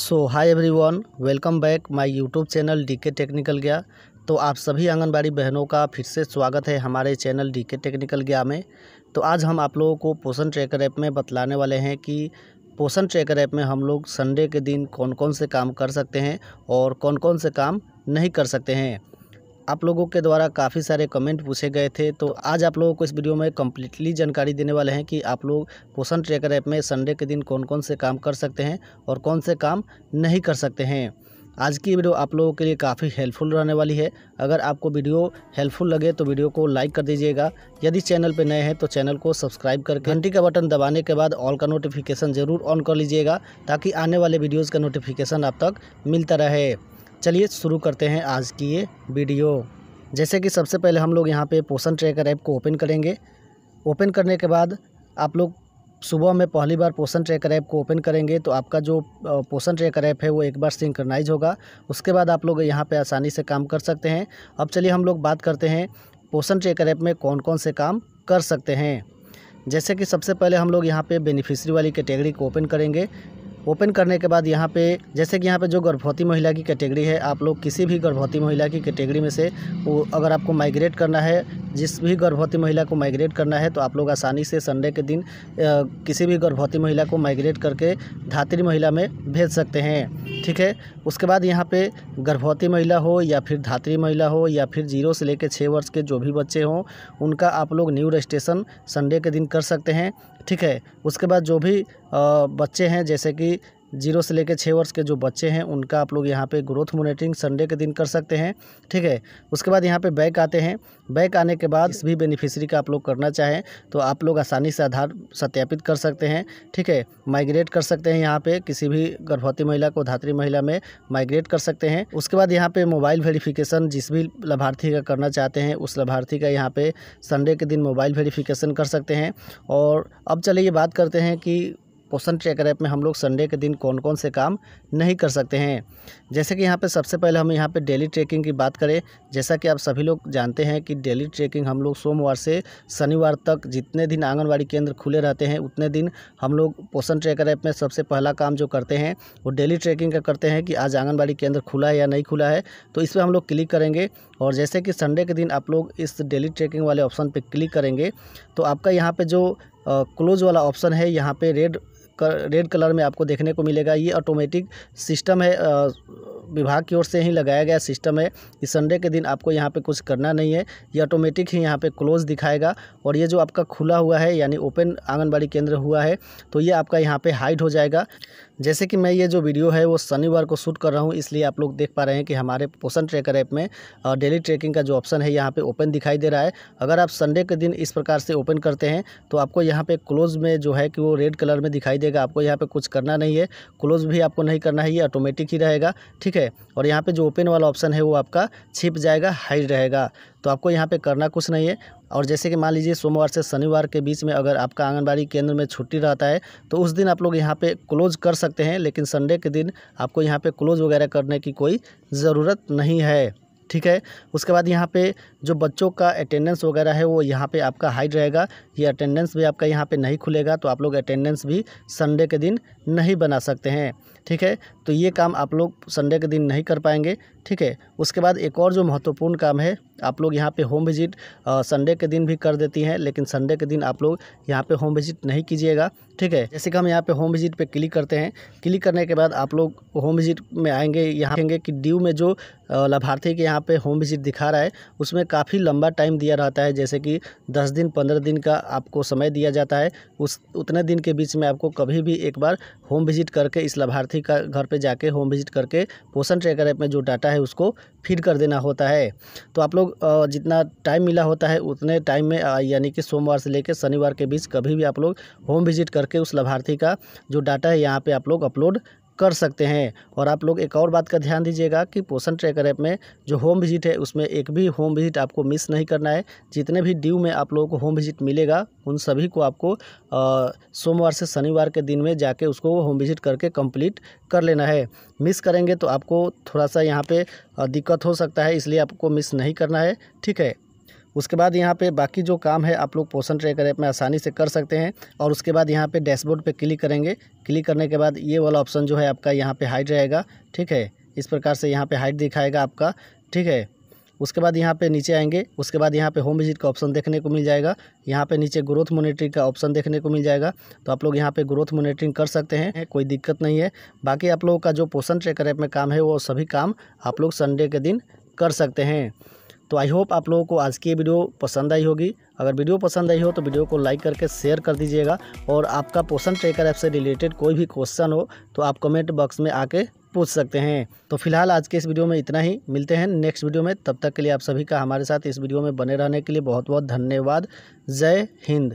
so hi everyone welcome back my YouTube channel DK technical गया तो आप सभी आंगनबाड़ी बहनों का फिर से स्वागत है हमारे चैनल डीके टेक्निकल गया में तो आज हम आप लोगों को पोषण ट्रैकर ऐप में बतलाने वाले हैं कि पोषण ट्रैकर ऐप में हम लोग संडे के दिन कौन कौन से काम कर सकते हैं और कौन कौन से काम नहीं कर सकते हैं आप लोगों के द्वारा काफ़ी सारे कमेंट पूछे गए थे तो आज आप लोगों को इस वीडियो में कम्प्लीटली जानकारी देने वाले हैं कि आप लोग पोषण ट्रैकर ऐप में संडे के दिन कौन कौन से काम कर सकते हैं और कौन से काम नहीं कर सकते हैं आज की वीडियो आप लोगों के लिए काफ़ी हेल्पफुल रहने वाली है अगर आपको वीडियो हेल्पफुल लगे तो वीडियो को लाइक कर दीजिएगा यदि चैनल पर नए हैं तो चैनल को सब्सक्राइब करके घंटी का बटन दबाने के बाद ऑल का नोटिफिकेशन ज़रूर ऑन कर लीजिएगा ताकि आने वाले वीडियोज़ का नोटिफिकेशन आप तक मिलता रहे चलिए शुरू करते हैं आज की ये वीडियो जैसे कि सबसे पहले हम लोग यहाँ पे पोषण ट्रैकर ऐप को ओपन करेंगे ओपन करने के बाद आप लोग सुबह में पहली बार पोषण ट्रैकर ऐप को ओपन करेंगे तो आपका जो पोषण ट्रैकर ऐप है वो एक बार सिंक्रनाइज होगा उसके बाद आप लोग यहाँ पे आसानी से काम कर सकते हैं अब चलिए हम लोग बात करते हैं पोषण ट्रैकर ऐप में कौन कौन से काम कर सकते हैं जैसे कि सबसे पहले हम लोग यहाँ पे बेनिफिशरी वाली कैटेगरी को ओपन करेंगे ओपन करने के बाद यहाँ पे जैसे कि यहाँ पे जो गर्भवती महिला की कैटेगरी है आप लोग किसी भी गर्भवती महिला की कैटेगरी में से वो अगर आपको माइग्रेट करना है जिस भी गर्भवती महिला को माइग्रेट करना है तो आप लोग आसानी से संडे के दिन आ, किसी भी गर्भवती महिला को माइग्रेट करके धात्री महिला में भेज सकते हैं ठीक है उसके बाद यहाँ पर गर्भवती महिला हो या फिर धात्री महिला हो या फिर जीरो से लेकर छः वर्ष के जो भी बच्चे हों उनका आप लोग न्यू रजिस्ट्रेशन संडे के दिन कर सकते हैं ठीक है उसके बाद जो भी बच्चे हैं जैसे कि जीरो से लेकर छः वर्ष के जो बच्चे हैं उनका आप लोग यहाँ पे ग्रोथ मोनिटरिंग संडे के दिन कर सकते हैं ठीक है उसके बाद यहाँ पे बैक आते हैं बैक आने के बाद भी बेनिफिशियरी का आप लोग करना चाहें तो आप लोग आसानी से आधार सत्यापित कर सकते हैं ठीक है माइग्रेट कर सकते हैं यहाँ पे किसी भी गर्भवती महिला को धात्री महिला में माइग्रेट कर सकते हैं उसके बाद यहाँ पर मोबाइल वेरीफिकेशन जिस भी लाभार्थी का करना चाहते हैं उस लाभार्थी का यहाँ पर संडे के दिन मोबाइल वेरीफिकेशन कर सकते हैं और अब चलिए बात करते हैं कि क्वेश्चन ट्रैकर ऐप में हम लोग संडे के दिन कौन कौन से काम नहीं कर सकते हैं जैसे कि यहाँ पे सबसे पहले हम यहाँ पे डेली ट्रैकिंग की बात करें जैसा कि आप सभी लोग जानते हैं कि डेली ट्रैकिंग हम लोग सोमवार से शनिवार तक जितने दिन आंगनबाड़ी केंद्र खुले रहते हैं उतने दिन हम लोग पोषण ट्रैकर ऐप में सबसे पहला काम जो करते हैं वो डेली ट्रैकिंग का करते हैं कि आज आंगनबाड़ी केंद्र खुला है या नहीं खुला है तो इस पर हम लोग क्लिक करेंगे और जैसे कि संडे के दिन आप लोग इस डेली ट्रैकिंग वाले ऑप्शन पर क्लिक करेंगे तो आपका यहाँ पर जो क्लोज वाला ऑप्शन है यहाँ पे रेड रेड कलर में आपको देखने को मिलेगा ये ऑटोमेटिक सिस्टम है विभाग की ओर से ही लगाया गया सिस्टम है इस संडे के दिन आपको यहाँ पे कुछ करना नहीं है ये ऑटोमेटिक ही यहाँ पे क्लोज दिखाएगा और ये जो आपका खुला हुआ है यानी ओपन आंगनबाड़ी केंद्र हुआ है तो ये आपका यहाँ पे हाइड हो जाएगा जैसे कि मैं ये जो वीडियो है वो शनिवार को शूट कर रहा हूँ इसलिए आप लोग देख पा रहे हैं कि हमारे पोषण ट्रैकर ऐप में डेली ट्रैकिंग का जो ऑप्शन है यहाँ पे ओपन दिखाई दे रहा है अगर आप संडे के दिन इस प्रकार से ओपन करते हैं तो आपको यहाँ पे क्लोज में जो है कि वो रेड कलर में दिखाई देगा आपको यहाँ पर कुछ करना नहीं है क्लोज भी आपको नहीं करना है ये ऑटोमेटिक ही रहेगा ठीक है है और यहाँ पे जो ओपन वाला ऑप्शन है वो आपका छिप जाएगा हाइड रहेगा तो आपको यहाँ पे करना कुछ नहीं है और जैसे कि मान लीजिए सोमवार से शनिवार के बीच में अगर आपका आंगनबाड़ी केंद्र में छुट्टी रहता है तो उस दिन आप लोग यहाँ पे क्लोज कर सकते हैं लेकिन संडे के दिन आपको यहाँ पे क्लोज वगैरह करने की कोई ज़रूरत नहीं है ठीक है उसके बाद यहाँ पे जो बच्चों का अटेंडेंस वगैरह है वो यहाँ पे आपका हाइड रहेगा ये अटेंडेंस भी आपका यहाँ पे नहीं खुलेगा तो आप लोग अटेंडेंस भी संडे के दिन नहीं बना सकते हैं ठीक है तो ये काम आप लोग संडे के दिन नहीं कर पाएंगे ठीक है उसके बाद एक और जो महत्वपूर्ण काम है आप लोग यहाँ पे होम विजिट संडे के दिन भी कर देती हैं लेकिन संडे के दिन आप लोग यहाँ पे होम विजिट नहीं कीजिएगा ठीक है जैसे कि हम यहाँ पे होम विजिट पे क्लिक करते हैं क्लिक करने के बाद आप लोग होम विजिट में आएंगे यहाँ आएंगे कि ड्यू में जो लाभार्थी के यहाँ पे होम विजिट दिखा रहा है उसमें काफ़ी लंबा टाइम दिया रहता है जैसे कि दस दिन पंद्रह दिन का आपको समय दिया जाता है उस उतने दिन के बीच में आपको कभी भी एक बार होम विजिट करके इस लाभार्थी का घर पर जाके होम विजिट करके पोषण ट्रैकर ऐप में जो डाटा है उसको फीड कर देना होता है तो आप लोग जितना टाइम मिला होता है उतने टाइम में यानी कि सोमवार से लेकर शनिवार के बीच कभी भी आप लोग होम विजिट करके उस लाभार्थी का जो डाटा है यहाँ पर आप लोग अपलोड कर सकते हैं और आप लोग एक और बात का ध्यान दीजिएगा कि पोषण ट्रैकर ऐप में जो होम विजिट है उसमें एक भी होम विजिट आपको मिस नहीं करना है जितने भी ड्यू में आप लोगों को होम विजिट मिलेगा उन सभी को आपको सोमवार से शनिवार के दिन में जाके उसको होम विजिट करके कंप्लीट कर लेना है मिस करेंगे तो आपको थोड़ा सा यहाँ पे दिक्कत हो सकता है इसलिए आपको मिस नहीं करना है ठीक है उसके बाद यहाँ पे बाकी जो काम है आप लोग पोषण ट्रैकर ऐप में आसानी से कर सकते हैं और उसके बाद यहाँ पे डैशबोर्ड पे क्लिक करेंगे क्लिक करने के बाद ये वाला ऑप्शन जो है आपका यहाँ पे हाइट रहेगा ठीक है इस प्रकार से यहाँ पे हाइट दिखाएगा आपका ठीक है उसके बाद यहाँ पे नीचे आएंगे उसके बाद यहाँ पे होम विजिट का ऑप्शन देखने को मिल जाएगा यहाँ पे नीचे ग्रोथ मोनिटरिंग का ऑप्शन देखने को मिल जाएगा तो आप लोग यहाँ पे ग्रोथ मोनिटरिंग कर सकते हैं कोई दिक्कत नहीं है बाकी आप लोगों का जो पोषण ट्रैकर ऐप में काम है वो सभी काम आप लोग संडे के दिन कर सकते हैं तो आई होप आप लोगों को आज की वीडियो पसंद आई होगी अगर वीडियो पसंद आई हो तो वीडियो को लाइक करके शेयर कर दीजिएगा और आपका पोषण ट्रेकर ऐप से रिलेटेड कोई भी क्वेश्चन हो तो आप कमेंट बॉक्स में आके पूछ सकते हैं तो फिलहाल आज के इस वीडियो में इतना ही मिलते हैं नेक्स्ट वीडियो में तब तक के लिए आप सभी का हमारे साथ इस वीडियो में बने रहने के लिए बहुत बहुत धन्यवाद जय हिंद